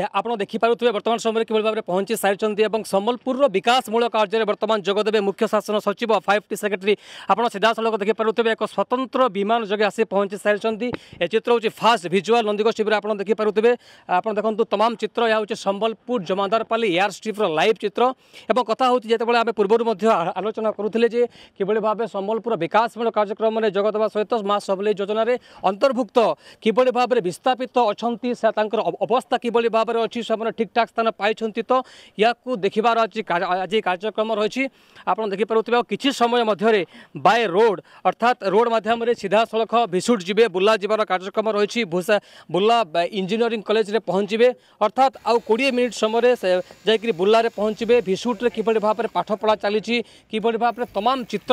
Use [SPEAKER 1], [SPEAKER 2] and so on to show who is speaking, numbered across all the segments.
[SPEAKER 1] ଆପଣ ଦେଖିପାରୁଥିବେ ବର୍ତ୍ତମାନ ସମୟରେ କିଭଳି ଭାବରେ ପହଞ୍ଚି ସାରିଛନ୍ତି ଏବଂ ସମ୍ବଲପୁରର ବିକାଶମୂଳକ କାର୍ଯ୍ୟରେ ବର୍ତ୍ତମାନ ଯୋଗଦେବେ ମୁଖ୍ୟ ଶାସନ ସଚିବ ଫାଇଭ୍ ଟି ସେକ୍ରେଟାରୀ ଆପଣ ସିଧାସଳଖ ଦେଖିପାରୁଥିବେ ଏକ ସ୍ୱତନ୍ତ୍ର ବିମାନ ଯୋଗେ ଆସି ପହଞ୍ଚି ସାରିଛନ୍ତି ଏ ଚିତ୍ର ହେଉଛି ଫାଷ୍ଟ ଭିଜୁଆଲ୍ ନନ୍ଦିଘୋଷ ଟିଭିରେ ଆପଣ ଦେଖିପାରୁଥିବେ ଆପଣ ଦେଖନ୍ତୁ ତମାମ ଚିତ୍ର ଏହା ହେଉଛି ସମ୍ବଲପୁର ଜମାଦାରପାଲି ଏୟାର ଷ୍ଟ୍ରିପ୍ର ଲାଇଭ୍ ଚିତ୍ର ଏବଂ କଥା ହେଉଛି ଯେତେବେଳେ ଆମେ ପୂର୍ବରୁ ମଧ୍ୟ ଆଲୋଚନା କରୁଥିଲେ ଯେ କିଭଳି ଭାବେ ସମ୍ବଲପୁର ବିକାଶମୂଳକ କାର୍ଯ୍ୟକ୍ରମରେ ଯୋଗଦେବା ସହିତ ମା ସବଲେଇ ଯୋଜନାରେ ଅନ୍ତର୍ଭୁକ୍ତ କିଭଳି ଭାବରେ ବିସ୍ଥାପିତ ଅଛନ୍ତି ତାଙ୍କର ଅବସ୍ଥା କିଭଳି ଭାବେ ভাবে অছি সেমানে ঠিকঠাক স্থান পাইছেন তো ইয়াকু দেখিবার অছি আজি কার্যক্রম রয়েছে আপনার দেখিপারে কিছু সময় মধ্যে বাই রোড অর্থাৎ রোড মাধ্যমে সিধাসলখ ভিসুট যাবে বুর্লা যাবার কার্যক্রম রয়েছে ভূষা বুর্লা ইঞ্জিনিয়রিং কলেজে পৌঁছবে অর্থাৎ আউ কোড়ি মিনিট সময় যাই বুর্লার পৌঁছবে ভিসুট্রে কিভাবে ভাবে পাঠপড়া চালছে কিভাবে ভাবে তমাম চিত্র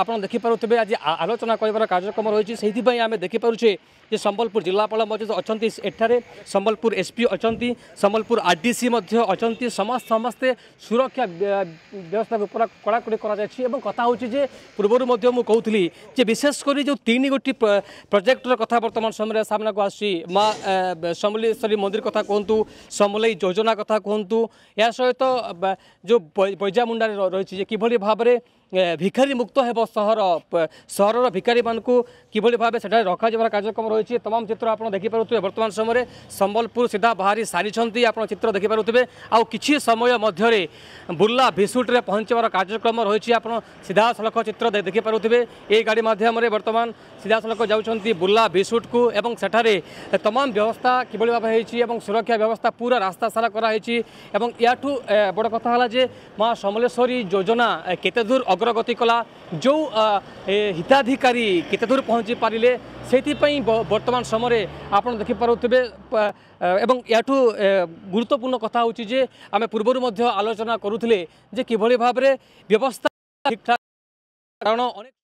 [SPEAKER 1] আপনার দেখিপারে আজ আলোচনা করবার কার্যক্রম রয়েছে সেইপাই আমি দেখিপারুছে যে সম্বলপুর জেলাপাল মধ্যে অনেক এঠার সম্বলপুর এসপি অ অনেক সম্বলপুর আরডিসি অনেক সমস্ত সমস্তে সুরক্ষা ব্যবস্থা পুরা কড়াকড়ি করা যাচ্ছে এবং কথা হচ্ছে যে পূর্বর কৌলি যে বিশেষ করে যে তিন গোটি প্রোজেক্টর কথা বর্তমান সময় সামনাকু আসছি মা ସମଲେଶ୍ୱରୀ ମନ୍ଦିର କଥା କୁହନ୍ତୁ ସମଲେଇ ଯୋଜନା କଥା କୁହନ୍ତୁ ଏହା ସହିତ ଯେଉଁ ବୈଜାମୁଣ୍ଡାରେ ରହିଛି ଯେ କିଭଳି ଭାବରେ ভিখারি মুক্ত হব সহর সহরর ভিখারি মানুষ কিভাবে ভাবে সেটা রখাযার কার্যক্রম রয়েছে তমাম চিত্র আপনার দেখিপারে বর্তমান সময় সম্বলপুর সিধা বাহারি সারি আপনার চিত্র দেখিপারে আছে সময় মধ্যে বুর্লা ভিসুটে পৌঁছবার কার্যক্রম রয়েছে আপনার সিধা সিধাসলখ চিত্র দেখিপারে এই গাড়ি মাধ্যমে বর্তমান সিধা সিধাসলখ যাচ্ছেন বুর্লা ভিসুটকু এবং সেঠার তমাম ব্যবস্থা কিভাবে ভাবে হয়েছে এবং সুরক্ষা ব্যবস্থা পুরা রাস্তা সারা করা হয়েছে এবং ইয়াঠু বড় কথা হল যে মা সমলেশ্বরী যোজনা কেতে দূর অগ্র ଅଗ୍ରଗତି କଲା ଯେଉଁ ହିତାଧିକାରୀ କେତେ ଦୂର ପହଞ୍ଚି ପାରିଲେ ସେଇଥିପାଇଁ ବର୍ତ୍ତମାନ ସମୟରେ ଆପଣ ଦେଖିପାରୁଥିବେ ଏବଂ ଏହାଠୁ ଗୁରୁତ୍ୱପୂର୍ଣ୍ଣ କଥା ହେଉଛି ଯେ ଆମେ ପୂର୍ବରୁ ମଧ୍ୟ ଆଲୋଚନା କରୁଥିଲେ ଯେ କିଭଳି ଭାବରେ ବ୍ୟବସ୍ଥା ଠିକ୍ଠାକ୍ କାରଣ ଅନେକ